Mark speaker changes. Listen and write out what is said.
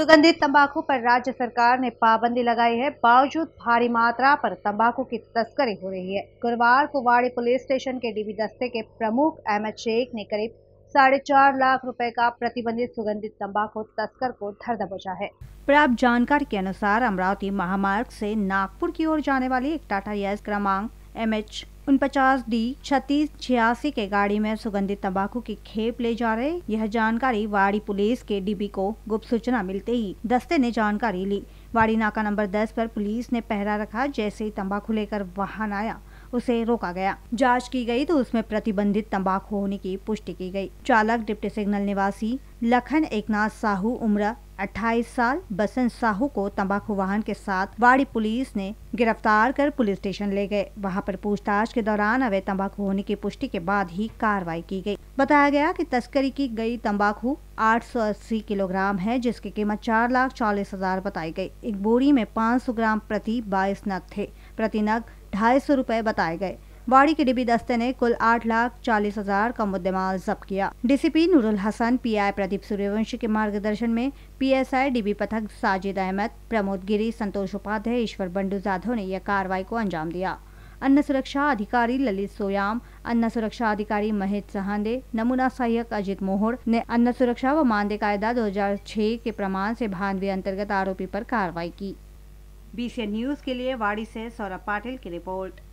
Speaker 1: सुगंधित तंबाकू पर राज्य सरकार ने पाबंदी लगाई है बावजूद भारी मात्रा पर तंबाकू की तस्करी हो रही है गुरुवार को वाड़ी पुलिस स्टेशन के डीबी दस्ते के प्रमुख अहमद शेख ने करीब साढ़े चार लाख रुपए का प्रतिबंधित सुगंधित तंबाकू तस्कर को धर दबोचा है
Speaker 2: प्राप्त जानकारी के अनुसार अमरावती महामार्ग से नागपुर की ओर जाने वाली एक टाटा यस क्रमांक एम एच उनपचास डी छत्तीस छियासी के गाड़ी में सुगंधित तंबाकू की खेप ले जा रहे यह जानकारी वाड़ी पुलिस के डीबी को गुप्त सूचना मिलते ही दस्ते ने जानकारी ली वाड़ी नाका नंबर दस पर पुलिस ने पहरा रखा जैसे ही तंबाकू लेकर वाहन आया उसे रोका गया जांच की गई तो उसमें प्रतिबंधित तंबाकू होने की पुष्टि की गई चालक डिप्टी सिग्नल निवासी लखन एकनाथ साहू उम्र 28 साल बसंत साहू को तंबाकू वाहन के साथ वाड़ी पुलिस ने गिरफ्तार कर पुलिस स्टेशन ले गए वहां पर पूछताछ के दौरान अवैध तंबाकू होने की पुष्टि के बाद ही कार्रवाई की गई बताया गया कि तस्करी की गई तंबाकू 880 किलोग्राम है जिसकी कीमत चार लाख चालीस हजार बताई गई एक बोरी में 500 ग्राम प्रति बाईस नग थे प्रति नग ढाई सौ बताए गए बाड़ी के डिबी दस्ते ने कुल आठ लाख चालीस हजार का मुद्देमाल जब्त किया डीसीपी नूरुल हसन पीआई प्रदीप सूर्यवंशी के मार्गदर्शन में पीएसआई डीबी पथक साजिद अहमद प्रमोद गिरी संतोष उपाध्याय ईश्वर बंडू जाधव ने यह कार्रवाई को अंजाम दिया अन्न सुरक्षा अधिकारी ललित सोयाम अन्न सुरक्षा अधिकारी महेश सहांदे नमूना सहायक अजित मोहर ने अन्न सुरक्षा व मानदेय कायदा 2006 के प्रमाण से भानवी अंतर्गत आरोपी पर
Speaker 3: कार्रवाई की बीसी न्यूज के लिए वाड़ी से सौरभ पाटिल की रिपोर्ट